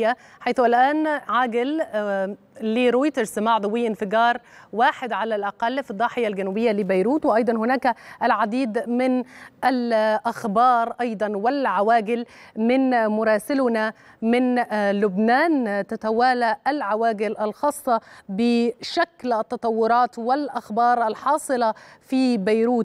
الأمريكية حيث الآن عاجل آه، لرويترز سماع ضوئي انفجار واحد على الأقل في الضاحية الجنوبية لبيروت وأيضا هناك العديد من الأخبار أيضا والعواجل من مراسلنا من آه، لبنان تتوالى العواجل الخاصة بشكل التطورات والأخبار الحاصلة في بيروت